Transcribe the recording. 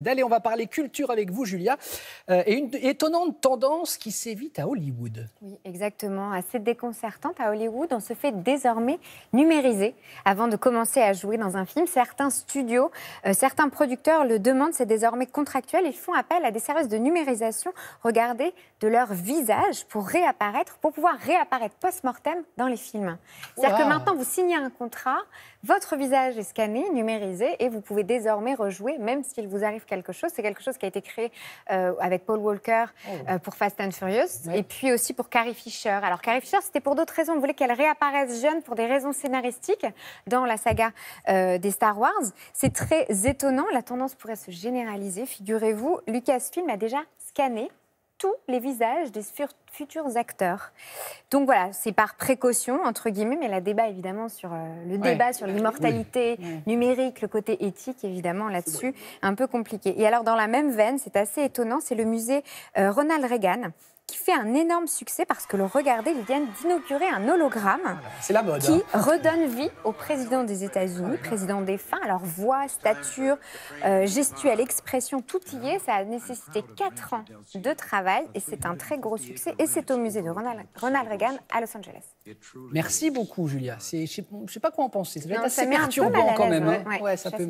D'aller, on va parler culture avec vous, Julia. Euh, et une étonnante tendance qui s'évite à Hollywood. Oui, exactement. Assez déconcertante à Hollywood, on se fait désormais numériser. Avant de commencer à jouer dans un film, certains studios, euh, certains producteurs le demandent, c'est désormais contractuel. Ils font appel à des services de numérisation, regardez, de leur visage pour réapparaître, pour pouvoir réapparaître post-mortem dans les films. C'est-à-dire que maintenant, vous signez un contrat, votre visage est scanné, numérisé, et vous pouvez désormais rejouer, même s'il vous arrive quelque chose. C'est quelque chose qui a été créé euh, avec Paul Walker oh. euh, pour Fast and Furious et puis aussi pour Carrie Fisher. Alors Carrie Fisher, c'était pour d'autres raisons. Vous voulait qu'elle réapparaisse jeune pour des raisons scénaristiques dans la saga euh, des Star Wars. C'est très étonnant. La tendance pourrait se généraliser. Figurez-vous, Lucasfilm a déjà scanné tous les visages des futurs acteurs. Donc voilà, c'est par précaution, entre guillemets, mais débat évidemment sur euh, le débat sur l'immortalité numérique, le côté éthique évidemment là-dessus, un peu compliqué. Et alors dans la même veine, c'est assez étonnant, c'est le musée euh, Ronald Reagan qui fait un énorme succès parce que le regardez, ils viennent d'inaugurer un hologramme ah, qui hein. redonne vie au président des États-Unis, ah, président des fins. Alors voix, stature, euh, gestuelle, expression, tout y est. Ça a nécessité 4 ans de travail et c'est un très gros succès. Et c'est au musée de Ronald, Reagan à Los Angeles. Merci beaucoup, Julia. Je ne sais pas quoi en penser. Ça peut être assez perturbant quand même. Hein. Ouais, ça peut